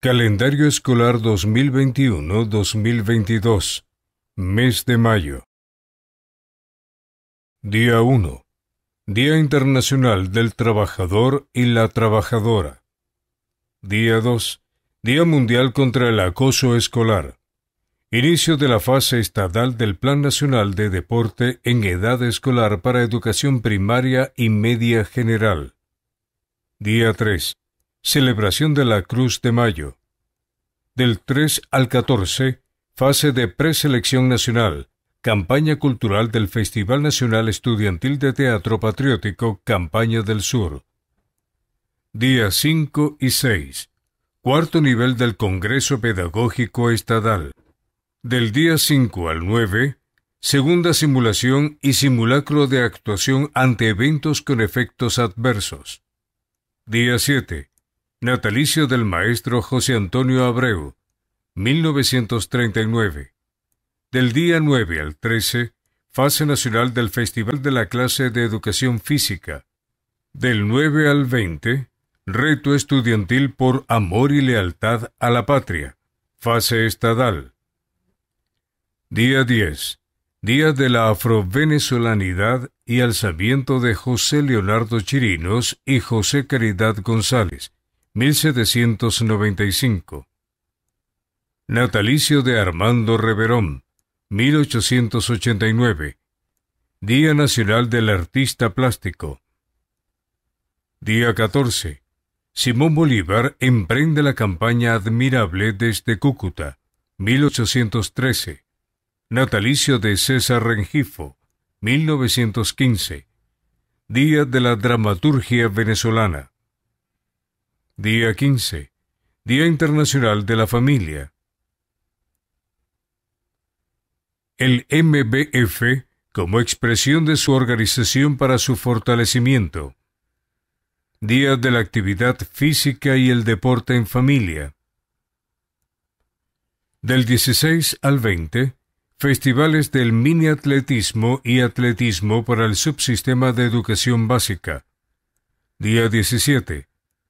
Calendario Escolar 2021-2022 Mes de Mayo Día 1 Día Internacional del Trabajador y la Trabajadora Día 2 Día Mundial contra el Acoso Escolar Inicio de la fase estatal del Plan Nacional de Deporte en Edad Escolar para Educación Primaria y Media General Día 3 Celebración de la Cruz de Mayo. Del 3 al 14, fase de preselección nacional, campaña cultural del Festival Nacional Estudiantil de Teatro Patriótico Campaña del Sur. Días 5 y 6. Cuarto nivel del Congreso Pedagógico Estadal. Del día 5 al 9, segunda simulación y simulacro de actuación ante eventos con efectos adversos. Día 7. Natalicio del maestro José Antonio Abreu, 1939. Del día 9 al 13, fase nacional del Festival de la Clase de Educación Física. Del 9 al 20, reto estudiantil por amor y lealtad a la patria, fase estadal. Día 10. Día de la Afrovenezolanidad y alzamiento de José Leonardo Chirinos y José Caridad González, 1795. Natalicio de Armando Reverón, 1889. Día Nacional del Artista Plástico. Día 14. Simón Bolívar emprende la campaña admirable desde Cúcuta, 1813. Natalicio de César Rengifo, 1915. Día de la Dramaturgia Venezolana. Día 15. Día Internacional de la Familia. El MBF como expresión de su organización para su fortalecimiento. Día de la actividad física y el deporte en familia. Del 16 al 20, festivales del mini atletismo y atletismo para el subsistema de educación básica. Día 17,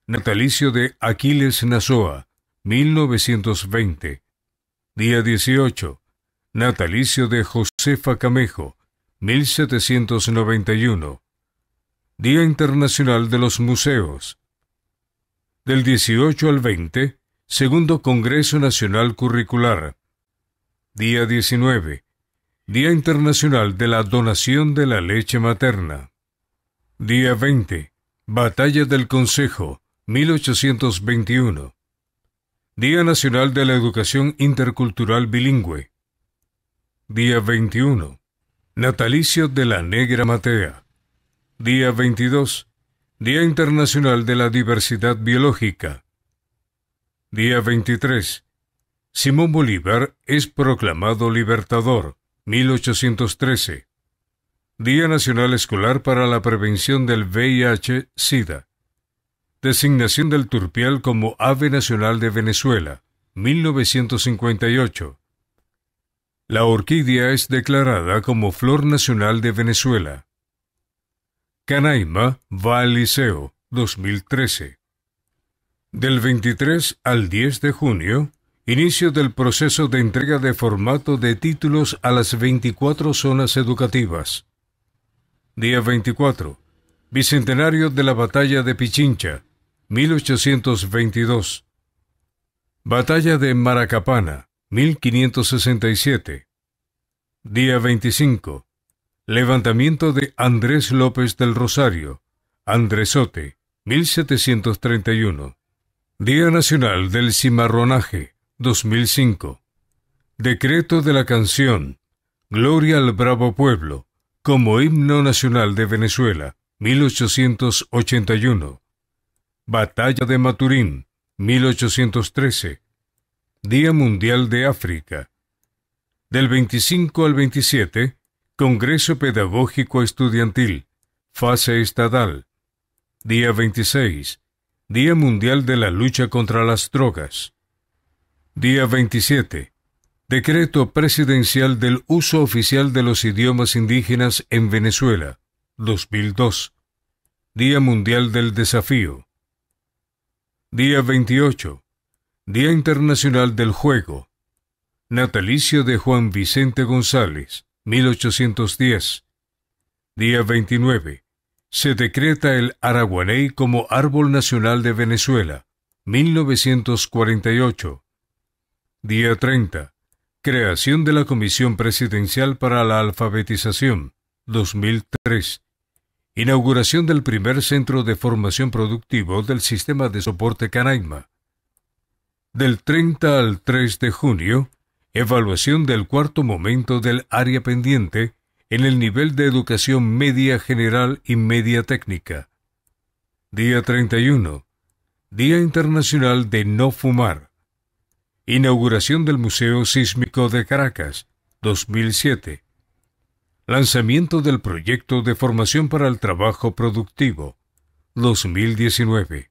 natalicio de Aquiles Nazoa, 1920. Día 18, natalicio de Josefa Camejo, 1791. Día Internacional de los Museos. Del 18 al 20, Segundo Congreso Nacional Curricular. Día 19. Día Internacional de la Donación de la Leche Materna. Día 20. Batalla del Consejo, 1821. Día Nacional de la Educación Intercultural Bilingüe. Día 21. Natalicio de la Negra Matea. Día 22. Día Internacional de la Diversidad Biológica. Día 23. Simón Bolívar es proclamado libertador, 1813. Día Nacional Escolar para la Prevención del VIH-Sida. Designación del turpial como ave nacional de Venezuela, 1958. La orquídea es declarada como flor nacional de Venezuela. Canaima va al liceo, 2013. Del 23 al 10 de junio, inicio del proceso de entrega de formato de títulos a las 24 zonas educativas. Día 24. Bicentenario de la Batalla de Pichincha, 1822. Batalla de Maracapana, 1567. Día 25. Levantamiento de Andrés López del Rosario, Andresote, 1731. Día Nacional del Cimarronaje, 2005. Decreto de la canción Gloria al Bravo Pueblo, como himno nacional de Venezuela, 1881. Batalla de Maturín, 1813. Día Mundial de África. Del 25 al 27, Congreso Pedagógico Estudiantil, fase estadal. Día 26, Día Mundial de la Lucha contra las Drogas. Día 27, Decreto Presidencial del Uso Oficial de los Idiomas Indígenas en Venezuela, 2002. Día Mundial del Desafío. Día 28. Día Internacional del Juego. Natalicio de Juan Vicente González, 1810. Día 29. Se decreta el Araguaney como Árbol Nacional de Venezuela, 1948. Día 30. Creación de la Comisión Presidencial para la Alfabetización, 2003. Inauguración del primer centro de formación productivo del sistema de soporte Canaima. Del 30 al 3 de junio, evaluación del cuarto momento del área pendiente en el nivel de educación media general y media técnica. Día 31. Día Internacional de No Fumar. Inauguración del Museo Sísmico de Caracas, 2007. Lanzamiento del proyecto de formación para el trabajo productivo 2019.